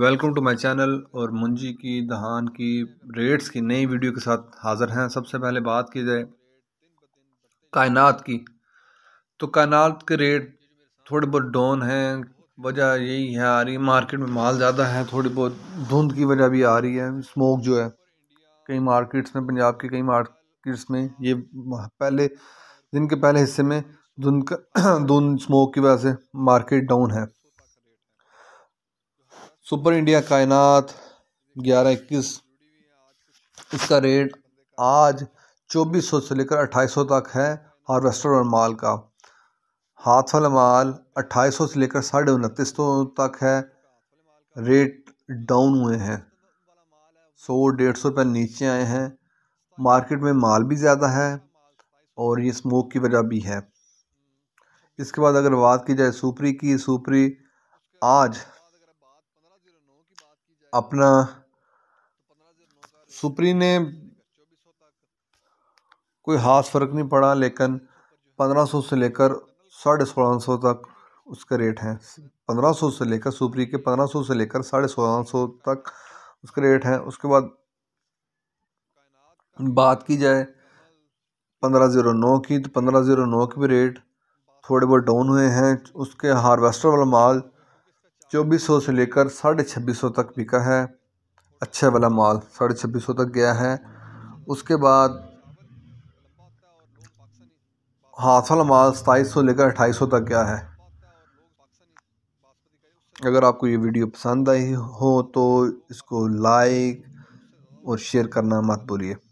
welcome to my channel और मुंजी की धान की रेट्स की नई वीडियो के साथ हाजिर हैं सबसे पहले बात की जाए कायनात की तो कायनात के रेट थोड़े बहुत डाउन हैं वजह यही है आ रही है मार्केट में माल ज़्यादा है थोड़ी बहुत धुंध की वजह भी आ रही है स्मोक जो है कई मार्केट्स में पंजाब के कई मार्केट्स में ये पहले दिन के पहले हिस्से में धुंध का धुंध स्मोक की वजह से मार्केट डाउन है सुपर इंडिया कायनात ग्यारह इक्कीस इसका रेट आज चौबीस सौ से लेकर अट्ठाईस सौ तक है हार्वेस्टर और माल का हाथ वाला माल अट्ठाईस सौ से लेकर साढ़े उनतीस सौ तक है रेट डाउन हुए हैं सौ डेढ़ सौ रुपये नीचे आए हैं मार्केट में माल भी ज़्यादा है और ये स्मोक की वजह भी है इसके बाद अगर बात की जाए सुपरी की सुपरी आज अपना सुप्री ने कोई ख़ास फ़र्क नहीं पड़ा लेकिन पंद्रह सौ से लेकर साढ़े सोलह सौ तक उसका रेट है पंद्रह सौ से लेकर सुप्री के पंद्रह सौ से लेकर साढ़े सोलह सौ तक उसका रेट है उसके बाद बात की जाए पंद्रह ज़ीरो नौ की तो पंद्रह ज़ीरो नौ के भी रेट थोड़े बहुत डाउन हुए हैं उसके हार्वेस्टर वाला माल चौबीस सौ से लेकर साढ़े छब्बीस सौ तक बिका है अच्छा वाला माल साढ़े छब्बीस सौ तक गया है उसके बाद हाथ वाला माल सताईस सौ लेकर अट्ठाईस सौ तक गया है अगर आपको ये वीडियो पसंद आई हो तो इसको लाइक और शेयर करना मत भूलिए